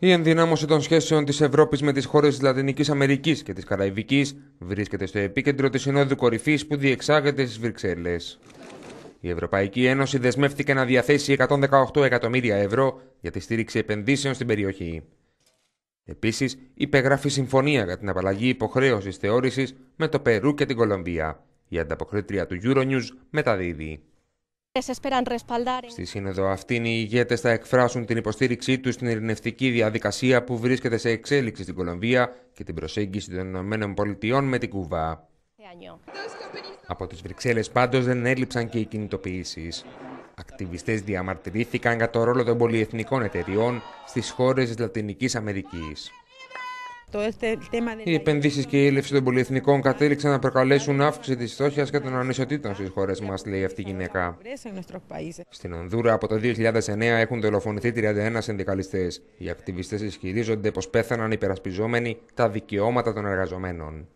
Η ενδυνάμωση των σχέσεων της Ευρώπης με τις χώρες της Λατινικής Αμερικής και της Καραϊβικής βρίσκεται στο επίκεντρο της Συνόδου Κορυφής που διεξάγεται στις Βρυξέλλες. Η Ευρωπαϊκή Ένωση δεσμεύτηκε να διαθέσει 118 εκατομμύρια ευρώ για τη στήριξη επενδύσεων στην περιοχή. Επίσης, υπεγράφει συμφωνία για την απαλλαγή υποχρέωσης θεώρησης με το Περού και την Κολομβία. Η ανταποκρίτρια του Euronews μεταδίδει. Στη σύνοδο αυτήν οι ηγέτες θα εκφράσουν την υποστήριξή τους στην ειρηνευτική διαδικασία που βρίσκεται σε εξέλιξη στην Κολομβία και την προσέγγιση των Πολιτειών με την Κουβά. Από τις Βρυξέλλες πάντως δεν έλειψαν και οι κινητοποιήσεις. Ακτιβιστές διαμαρτυρήθηκαν για το ρόλο των πολιεθνικών εταιριών στις χώρες της Λατινικής Αμερικής. Οι επενδύσει και η έλευση των πολυεθνικών κατέληξαν να προκαλέσουν αύξηση της φτώχεια και των ανισοτήτων στις χώρες μας, λέει αυτή η γυναίκα. Στην Ονδούρα από το 2009 έχουν δολοφονηθεί 31 συνδικαλιστές. Οι ακτιβιστές ισχυρίζονται πως πέθαναν υπερασπιζόμενοι τα δικαιώματα των εργαζομένων.